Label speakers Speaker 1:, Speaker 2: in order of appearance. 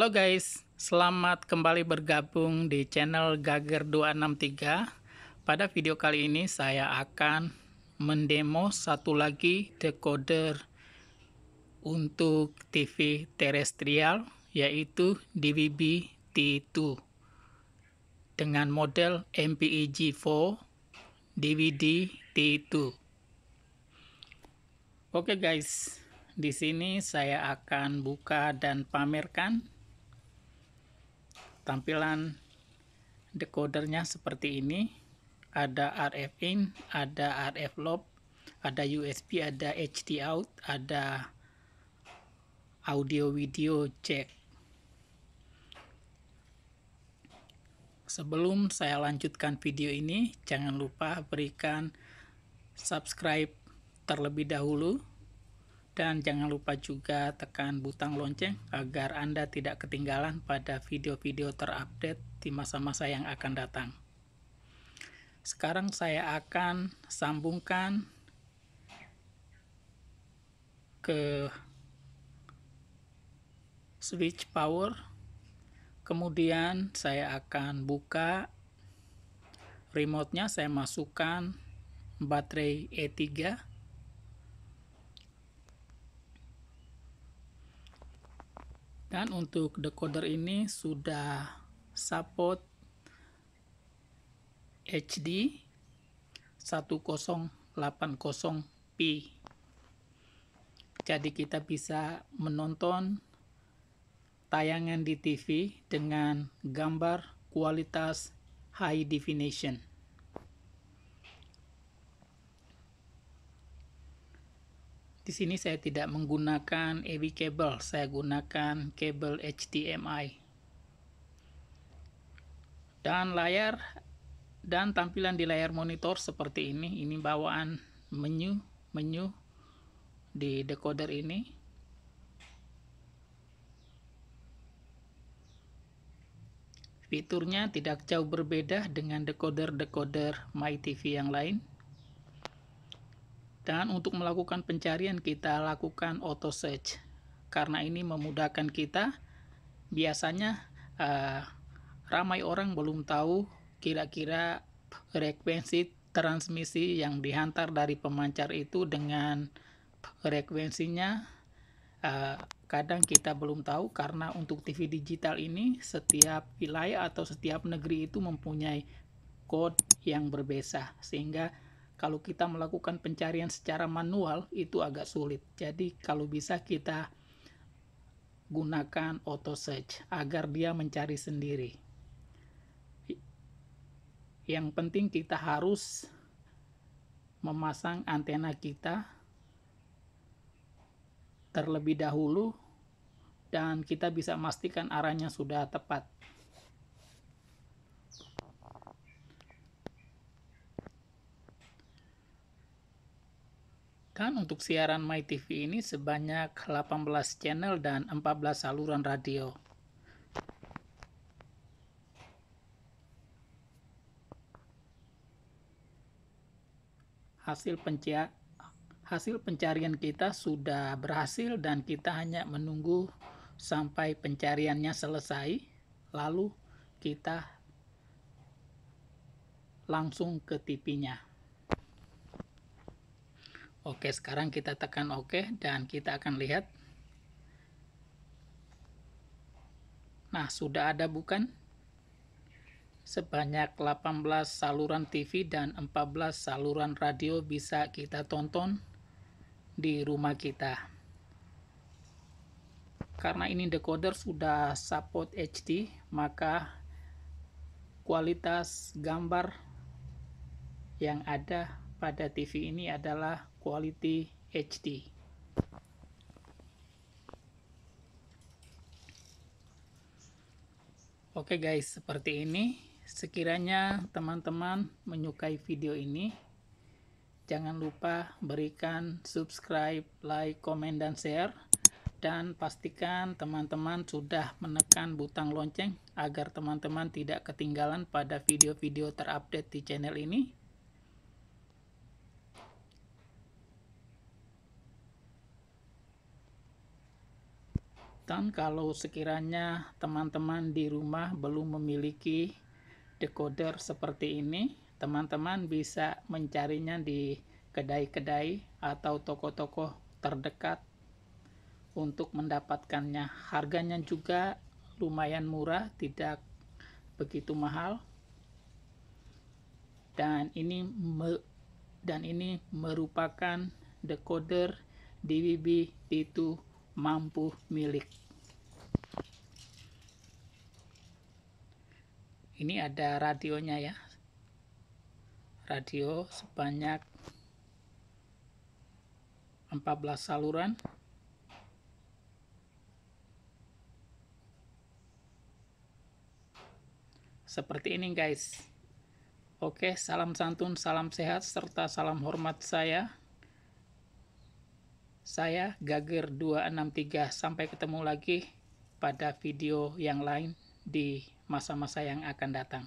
Speaker 1: Halo guys, selamat kembali bergabung di channel Gager 263. Pada video kali ini saya akan mendemo satu lagi decoder untuk TV terestrial yaitu DVB T2 dengan model MPEG-4 DVD T2. Oke guys, di sini saya akan buka dan pamerkan tampilan decodernya seperti ini ada RF in, ada RF loop, ada USB, ada HD out, ada audio video check. Sebelum saya lanjutkan video ini, jangan lupa berikan subscribe terlebih dahulu dan jangan lupa juga tekan butang lonceng agar Anda tidak ketinggalan pada video-video terupdate di masa-masa yang akan datang. Sekarang saya akan sambungkan ke switch power. Kemudian saya akan buka remote-nya, saya masukkan baterai E3 dan untuk decoder ini sudah support HD 1080p jadi kita bisa menonton tayangan di TV dengan gambar kualitas high definition di sini saya tidak menggunakan AV cable, saya gunakan kabel HDMI. Dan layar dan tampilan di layar monitor seperti ini, ini bawaan menu menu di decoder ini. Fiturnya tidak jauh berbeda dengan decoder-decoder MyTV yang lain. Dan untuk melakukan pencarian kita lakukan auto search. Karena ini memudahkan kita. Biasanya uh, ramai orang belum tahu kira-kira frekuensi transmisi yang dihantar dari pemancar itu dengan frekuensinya uh, kadang kita belum tahu karena untuk TV digital ini setiap wilayah atau setiap negeri itu mempunyai kode yang berbeda sehingga kalau kita melakukan pencarian secara manual itu agak sulit. Jadi kalau bisa kita gunakan auto search agar dia mencari sendiri. Yang penting kita harus memasang antena kita terlebih dahulu dan kita bisa memastikan arahnya sudah tepat. untuk siaran MyTV ini sebanyak 18 channel dan 14 saluran radio. Hasil, penca hasil pencarian kita sudah berhasil dan kita hanya menunggu sampai pencariannya selesai. Lalu kita langsung ke TV-nya. Oke, sekarang kita tekan OK dan kita akan lihat. Nah, sudah ada bukan? Sebanyak 18 saluran TV dan 14 saluran radio bisa kita tonton di rumah kita. Karena ini decoder sudah support HD, maka kualitas gambar yang ada pada TV ini adalah quality HD. Oke guys, seperti ini. Sekiranya teman-teman menyukai video ini, jangan lupa berikan subscribe, like, komen, dan share. Dan pastikan teman-teman sudah menekan butang lonceng agar teman-teman tidak ketinggalan pada video-video terupdate di channel ini. kesulitan kalau sekiranya teman-teman di rumah belum memiliki decoder seperti ini. Teman-teman bisa mencarinya di kedai-kedai atau toko-toko terdekat untuk mendapatkannya. Harganya juga lumayan murah, tidak begitu mahal. Dan ini me, dan ini merupakan decoder DVB-T2 mampu milik. Ini ada radionya ya. Radio sebanyak 14 saluran. Seperti ini guys. Oke, salam santun, salam sehat, serta salam hormat saya. Saya Gager 263. Sampai ketemu lagi pada video yang lain di masa-masa yang akan datang.